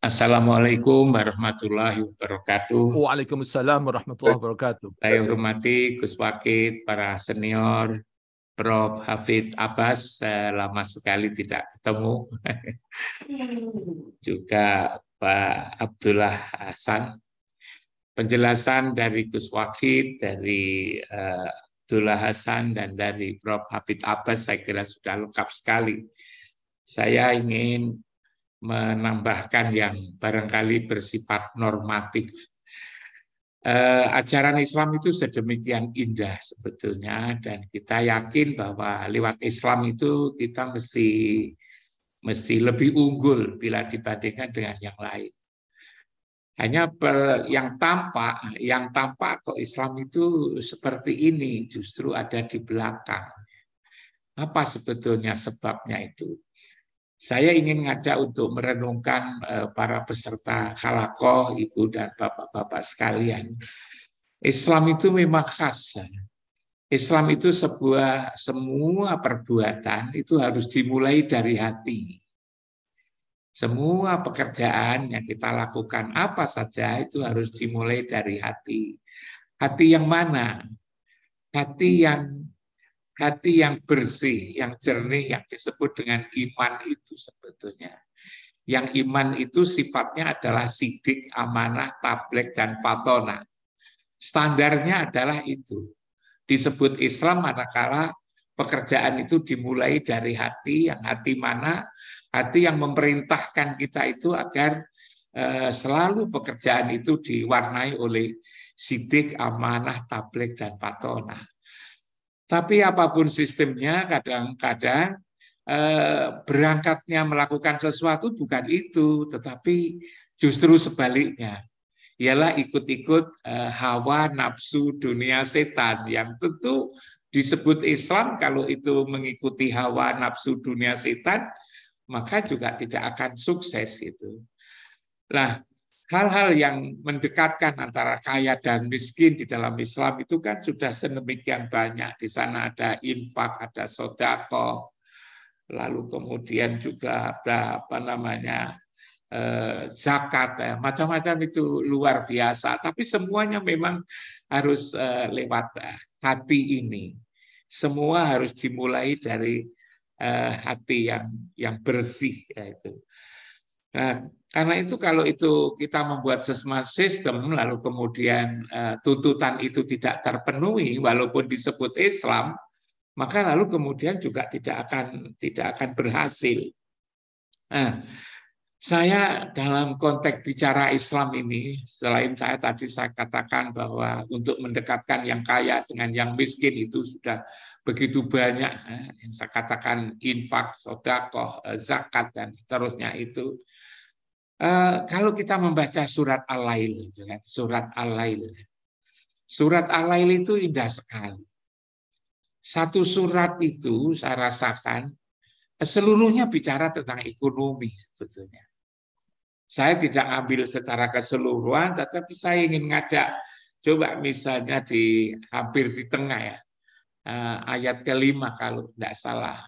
Assalamualaikum warahmatullahi wabarakatuh. Waalaikumsalam warahmatullahi wabarakatuh. Saya hormati Gus Wakit, para senior, Prof. Hafid Abbas, lama sekali tidak ketemu. Juga Pak Abdullah Hasan. Penjelasan dari Gus Wakit, dari eh, Abdullah Hasan, dan dari Prof. Hafid Abbas saya kira sudah lengkap sekali. Saya ingin menambahkan yang barangkali bersifat normatif. Eh, ajaran Islam itu sedemikian indah sebetulnya dan kita yakin bahwa lewat Islam itu kita mesti mesti lebih unggul bila dibandingkan dengan yang lain. Hanya per, yang tampak, yang tampak kok Islam itu seperti ini justru ada di belakang. Apa sebetulnya sebabnya itu? Saya ingin ngajak untuk merenungkan eh, para peserta halakoh, Ibu dan Bapak-Bapak sekalian. Islam itu memang khas. Ya. Islam itu sebuah semua perbuatan itu harus dimulai dari hati. Semua pekerjaan yang kita lakukan apa saja itu harus dimulai dari hati. Hati yang mana? Hati yang hati yang bersih, yang jernih, yang disebut dengan iman itu sebetulnya. Yang iman itu sifatnya adalah sidik, amanah, tablek, dan fatona. Standarnya adalah itu. Disebut Islam manakala pekerjaan itu dimulai dari hati, yang hati mana? Hati yang memerintahkan kita itu agar eh, selalu pekerjaan itu diwarnai oleh sidik, amanah, tablek, dan fatona tapi apapun sistemnya, kadang-kadang eh, berangkatnya melakukan sesuatu bukan itu, tetapi justru sebaliknya. Ialah ikut-ikut eh, hawa nafsu dunia setan yang tentu disebut Islam kalau itu mengikuti hawa nafsu dunia setan maka juga tidak akan sukses itu. Nah, hal-hal yang mendekatkan antara kaya dan miskin di dalam Islam itu kan sudah sedemikian banyak. Di sana ada infak, ada sodako, lalu kemudian juga ada apa namanya eh, zakat, ya. macam-macam itu luar biasa. Tapi semuanya memang harus eh, lewat eh, hati ini. Semua harus dimulai dari eh, hati yang yang bersih, yaitu. Nah, karena itu kalau itu kita membuat sistem lalu kemudian uh, tuntutan itu tidak terpenuhi walaupun disebut Islam, maka lalu kemudian juga tidak akan tidak akan berhasil. Nah, saya dalam konteks bicara Islam ini, selain saya tadi saya katakan bahwa untuk mendekatkan yang kaya dengan yang miskin itu sudah begitu banyak ya. yang saya katakan infak, sodakoh, eh, zakat dan seterusnya itu. Eh, kalau kita membaca surat Al-Lail, gitu kan, surat Al-Lail, surat Al-Lail itu indah sekali. Satu surat itu saya rasakan eh, seluruhnya bicara tentang ekonomi sebetulnya. Saya tidak ambil secara keseluruhan, tetapi saya ingin ngajak coba misalnya di hampir di tengah ya eh, ayat kelima kalau tidak salah.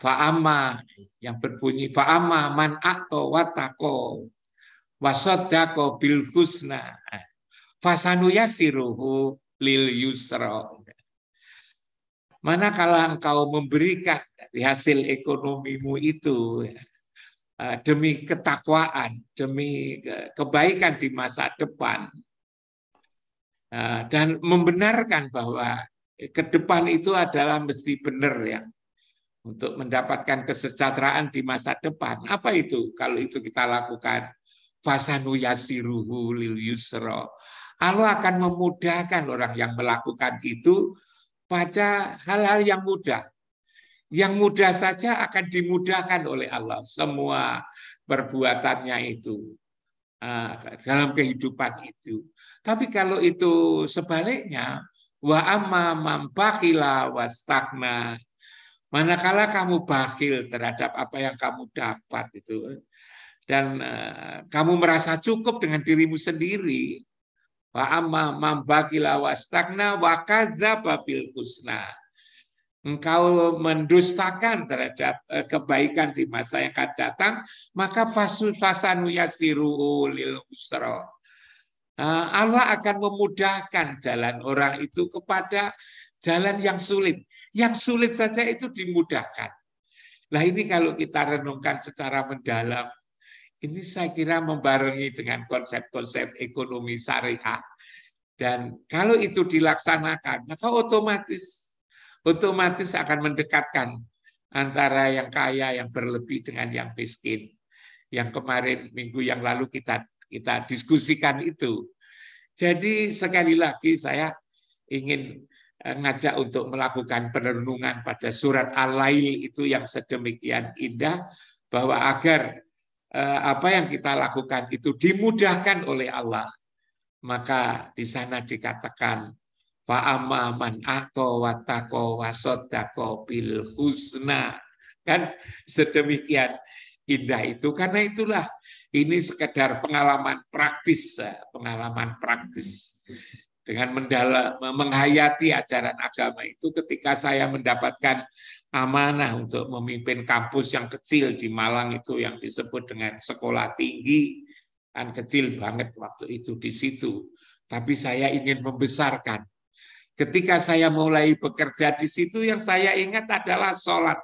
Fa'ama yang berbunyi fa'ama man akto watako wasodako bil husna fasanuya siruhu lil yusro. Manakala engkau memberikan dari hasil ekonomimu itu, ya, Eh, demi ketakwaan, demi kebaikan di masa depan, eh, dan membenarkan bahwa ke depan itu adalah mesti benar ya untuk mendapatkan kesejahteraan di masa depan. Apa itu? Kalau itu kita lakukan, fasanu yasiruhu lil yusro. Allah akan memudahkan orang yang melakukan itu pada hal-hal yang mudah. Yang mudah saja akan dimudahkan oleh Allah semua perbuatannya itu ah, dalam kehidupan itu. Tapi kalau itu sebaliknya, wa amma mampakila wastakna. Manakala kamu bakhil terhadap apa yang kamu dapat itu dan eh, kamu merasa cukup dengan dirimu sendiri, wa amma mampakila wastakna wa kadzdzaba bil engkau mendustakan terhadap eh, kebaikan di masa yang akan datang, maka fasanu yasiru lil usra. Eh, Allah akan memudahkan jalan orang itu kepada jalan yang sulit. Yang sulit saja itu dimudahkan. Nah ini kalau kita renungkan secara mendalam, ini saya kira membarengi dengan konsep-konsep ekonomi syariah. Dan kalau itu dilaksanakan, maka otomatis otomatis akan mendekatkan antara yang kaya yang berlebih dengan yang miskin. Yang kemarin minggu yang lalu kita kita diskusikan itu. Jadi sekali lagi saya ingin eh, ngajak untuk melakukan perenungan pada surat Al-Lail itu yang sedemikian indah bahwa agar eh, apa yang kita lakukan itu dimudahkan oleh Allah. Maka di sana dikatakan Fa amaman ako watako wasodako bil husna. Kan sedemikian indah itu. Karena itulah ini sekedar pengalaman praktis. Ya, pengalaman praktis. Dengan mendalam, menghayati ajaran agama itu ketika saya mendapatkan amanah untuk memimpin kampus yang kecil di Malang itu yang disebut dengan sekolah tinggi kan kecil banget waktu itu di situ tapi saya ingin membesarkan Ketika saya mulai bekerja di situ, yang saya ingat adalah sholat.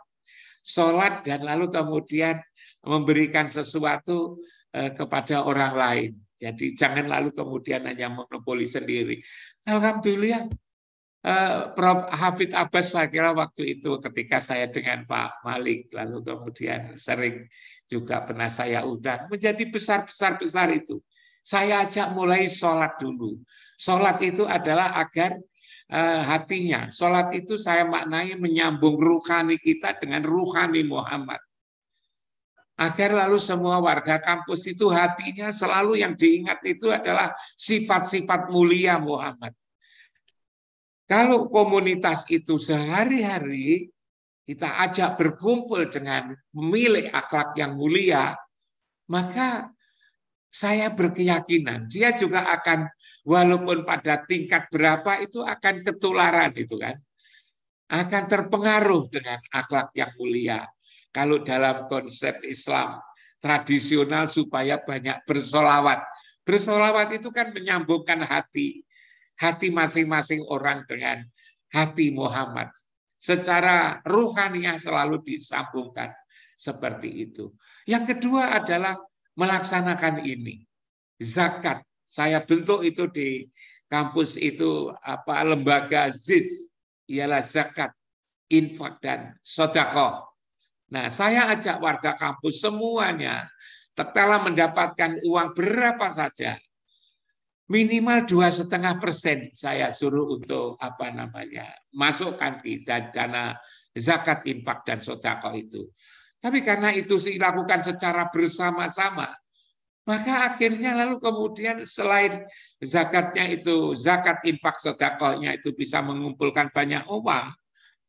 Sholat dan lalu kemudian memberikan sesuatu eh, kepada orang lain. Jadi jangan lalu kemudian hanya monopoli sendiri. Alhamdulillah, eh, Prof. Hafid Abbas kira waktu itu ketika saya dengan Pak Malik, lalu kemudian sering juga pernah saya undang, menjadi besar-besar-besar itu. Saya ajak mulai sholat dulu. Sholat itu adalah agar Eh, hatinya. Sholat itu saya maknai menyambung ruhani kita dengan ruhani Muhammad. Agar lalu semua warga kampus itu hatinya selalu yang diingat itu adalah sifat-sifat mulia Muhammad. Kalau komunitas itu sehari-hari kita ajak berkumpul dengan pemilik akhlak yang mulia, maka saya berkeyakinan dia juga akan walaupun pada tingkat berapa itu akan ketularan itu kan akan terpengaruh dengan akhlak yang mulia kalau dalam konsep Islam tradisional supaya banyak bersolawat bersolawat itu kan menyambungkan hati hati masing-masing orang dengan hati Muhammad secara ruhaniah selalu disambungkan seperti itu yang kedua adalah melaksanakan ini. Zakat, saya bentuk itu di kampus itu apa lembaga ZIS, ialah zakat, infak dan sodako Nah, saya ajak warga kampus semuanya, tetelah mendapatkan uang berapa saja, minimal dua setengah persen saya suruh untuk apa namanya masukkan di dana zakat infak dan sodako itu tapi karena itu dilakukan secara bersama-sama, maka akhirnya lalu kemudian selain zakatnya itu, zakat infak sodakohnya itu bisa mengumpulkan banyak uang,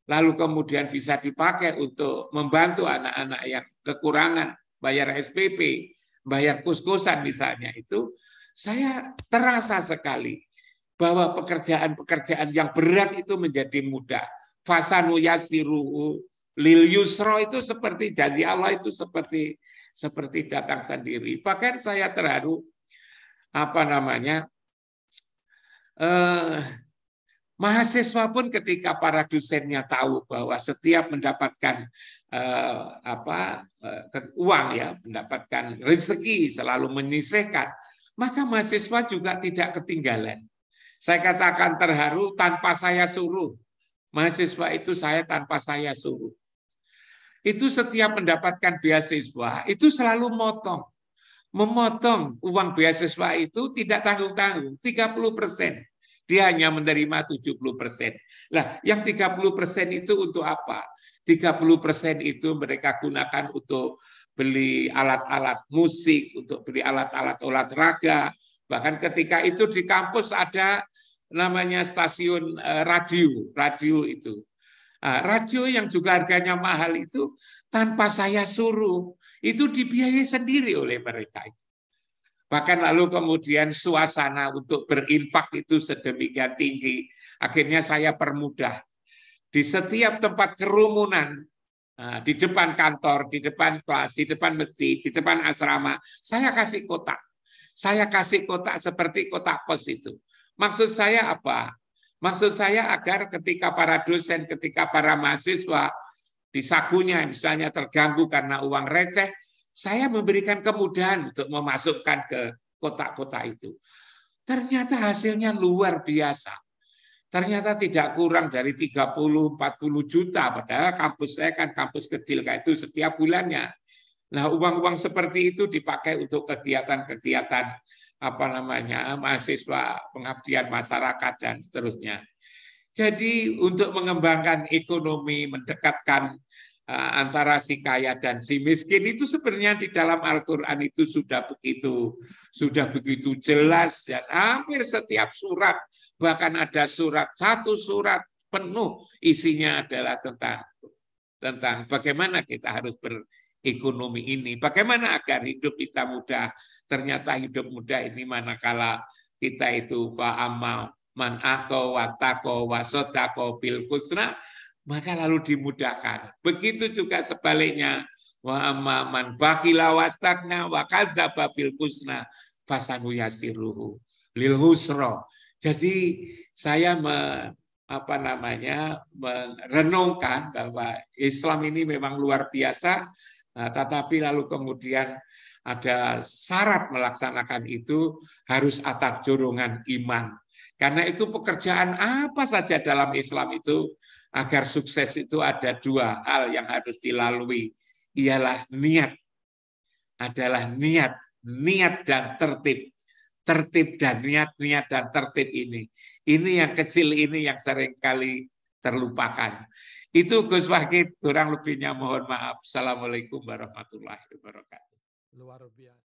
lalu kemudian bisa dipakai untuk membantu anak-anak yang kekurangan, bayar SPP, bayar kus-kusan misalnya itu, saya terasa sekali bahwa pekerjaan-pekerjaan yang berat itu menjadi mudah. Fasanu yasiruhu Lil Yusro itu seperti janji Allah itu seperti seperti datang sendiri. Bahkan saya terharu apa namanya eh, mahasiswa pun ketika para dosennya tahu bahwa setiap mendapatkan eh, apa eh, uang ya mendapatkan rezeki selalu menyisihkan maka mahasiswa juga tidak ketinggalan. Saya katakan terharu tanpa saya suruh. Mahasiswa itu saya tanpa saya suruh itu setiap mendapatkan beasiswa itu selalu motong. Memotong uang beasiswa itu tidak tanggung-tanggung, 30 persen. Dia hanya menerima 70 persen. lah yang 30 persen itu untuk apa? 30 persen itu mereka gunakan untuk beli alat-alat musik, untuk beli alat-alat olahraga. Bahkan ketika itu di kampus ada namanya stasiun eh, radio, radio itu. Nah, radio yang juga harganya mahal itu tanpa saya suruh itu dibiayai sendiri oleh mereka itu. Bahkan lalu kemudian suasana untuk berinfak itu sedemikian tinggi. Akhirnya saya permudah. Di setiap tempat kerumunan, ah, di depan kantor, di depan kelas, di depan masjid, di depan asrama, saya kasih kotak. Saya kasih kotak seperti kotak pos itu. Maksud saya apa? Maksud saya agar ketika para dosen, ketika para mahasiswa disakunya misalnya terganggu karena uang receh, saya memberikan kemudahan untuk memasukkan ke kotak-kotak itu. Ternyata hasilnya luar biasa. Ternyata tidak kurang dari 30-40 juta, padahal kampus saya kan kampus kecil kayak itu setiap bulannya. Nah uang-uang seperti itu dipakai untuk kegiatan-kegiatan apa namanya mahasiswa pengabdian masyarakat dan seterusnya. Jadi untuk mengembangkan ekonomi, mendekatkan e, antara si kaya dan si miskin itu sebenarnya di dalam Al-Qur'an itu sudah begitu sudah begitu jelas dan hampir setiap surat bahkan ada surat satu surat penuh isinya adalah tentang tentang bagaimana kita harus ber, ekonomi ini. Bagaimana agar hidup kita mudah? Ternyata hidup mudah ini manakala kita itu fa'amal man ato watako wasodako bil pilkusna maka lalu dimudahkan. Begitu juga sebaliknya wa man bakila wastakna wa kadzdzaba fasanu yasiruhu lil husro. Jadi saya me, apa namanya merenungkan bahwa Islam ini memang luar biasa Nah, tetapi lalu kemudian ada syarat melaksanakan itu harus atas dorongan iman. Karena itu pekerjaan apa saja dalam Islam itu agar sukses itu ada dua hal yang harus dilalui. Ialah niat. Adalah niat. Niat dan tertib. Tertib dan niat, niat dan tertib ini. Ini yang kecil ini yang seringkali terlupakan. Itu Gus Wahid, kurang lebihnya mohon maaf. Assalamualaikum warahmatullahi wabarakatuh. Luar biasa.